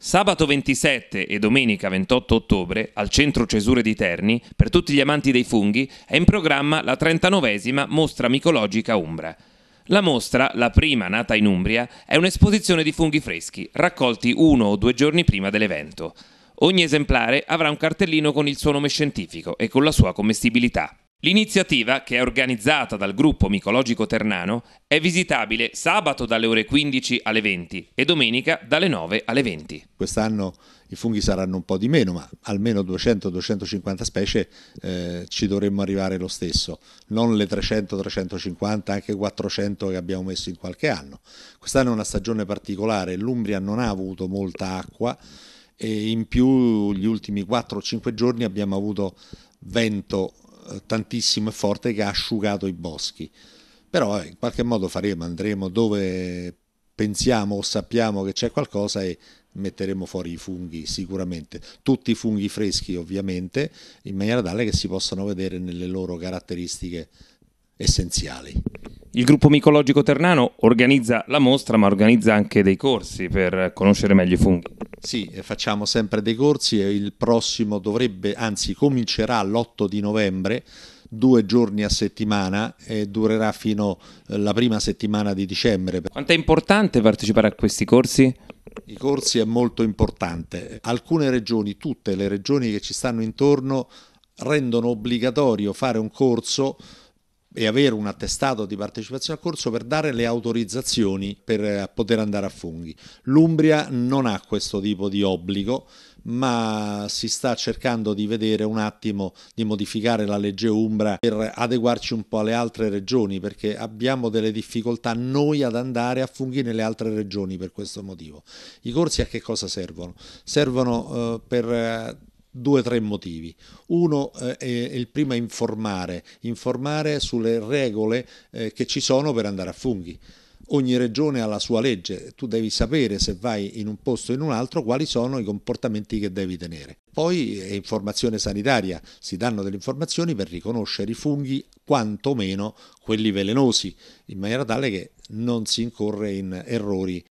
Sabato 27 e domenica 28 ottobre, al Centro Cesure di Terni, per tutti gli amanti dei funghi, è in programma la 39esima Mostra Micologica Umbra. La mostra, la prima nata in Umbria, è un'esposizione di funghi freschi, raccolti uno o due giorni prima dell'evento. Ogni esemplare avrà un cartellino con il suo nome scientifico e con la sua commestibilità. L'iniziativa, che è organizzata dal gruppo micologico ternano, è visitabile sabato dalle ore 15 alle 20 e domenica dalle 9 alle 20. Quest'anno i funghi saranno un po' di meno, ma almeno 200-250 specie eh, ci dovremmo arrivare lo stesso, non le 300-350, anche 400 che abbiamo messo in qualche anno. Quest'anno è una stagione particolare, l'Umbria non ha avuto molta acqua e in più gli ultimi 4-5 giorni abbiamo avuto vento tantissimo e forte che ha asciugato i boschi. Però eh, in qualche modo faremo, andremo dove pensiamo o sappiamo che c'è qualcosa e metteremo fuori i funghi sicuramente, tutti i funghi freschi ovviamente, in maniera tale che si possano vedere nelle loro caratteristiche essenziali. Il gruppo micologico ternano organizza la mostra ma organizza anche dei corsi per conoscere meglio i funghi. Sì, facciamo sempre dei corsi e il prossimo dovrebbe, anzi comincerà l'8 di novembre due giorni a settimana e durerà fino alla eh, prima settimana di dicembre. Quanto è importante partecipare a questi corsi? I corsi è molto importante. Alcune regioni, tutte le regioni che ci stanno intorno, rendono obbligatorio fare un corso e avere un attestato di partecipazione al corso per dare le autorizzazioni per eh, poter andare a funghi. L'Umbria non ha questo tipo di obbligo, ma si sta cercando di vedere un attimo di modificare la legge Umbra per adeguarci un po' alle altre regioni, perché abbiamo delle difficoltà noi ad andare a funghi nelle altre regioni per questo motivo. I corsi a che cosa servono? Servono eh, per eh, due o tre motivi. Uno eh, è il primo è informare, informare sulle regole eh, che ci sono per andare a funghi. Ogni regione ha la sua legge, tu devi sapere se vai in un posto o in un altro quali sono i comportamenti che devi tenere. Poi è eh, informazione sanitaria, si danno delle informazioni per riconoscere i funghi quantomeno quelli velenosi, in maniera tale che non si incorre in errori